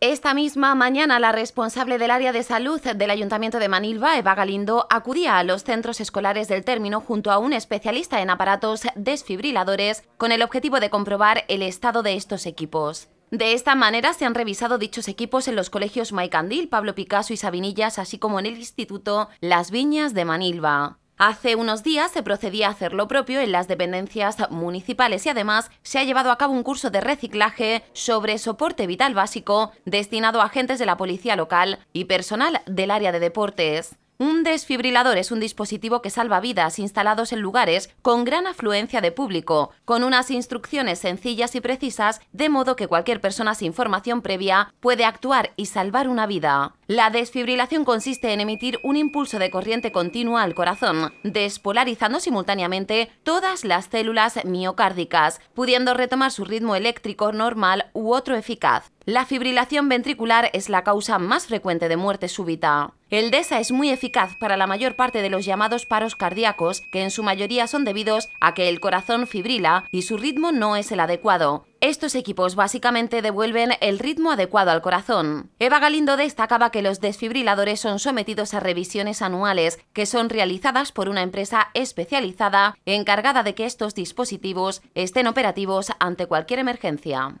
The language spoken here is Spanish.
Esta misma mañana, la responsable del área de salud del Ayuntamiento de Manilva, Eva Galindo, acudía a los centros escolares del término junto a un especialista en aparatos desfibriladores con el objetivo de comprobar el estado de estos equipos. De esta manera se han revisado dichos equipos en los colegios Maicandil, Pablo Picasso y Sabinillas, así como en el Instituto Las Viñas de Manilva. Hace unos días se procedía a hacer lo propio en las dependencias municipales y además se ha llevado a cabo un curso de reciclaje sobre soporte vital básico destinado a agentes de la policía local y personal del área de deportes. Un desfibrilador es un dispositivo que salva vidas instalados en lugares con gran afluencia de público, con unas instrucciones sencillas y precisas, de modo que cualquier persona sin formación previa puede actuar y salvar una vida. La desfibrilación consiste en emitir un impulso de corriente continua al corazón, despolarizando simultáneamente todas las células miocárdicas, pudiendo retomar su ritmo eléctrico normal u otro eficaz. La fibrilación ventricular es la causa más frecuente de muerte súbita. El DESA es muy eficaz para la mayor parte de los llamados paros cardíacos, que en su mayoría son debidos a que el corazón fibrila y su ritmo no es el adecuado, estos equipos básicamente devuelven el ritmo adecuado al corazón. Eva Galindo destacaba que los desfibriladores son sometidos a revisiones anuales que son realizadas por una empresa especializada encargada de que estos dispositivos estén operativos ante cualquier emergencia.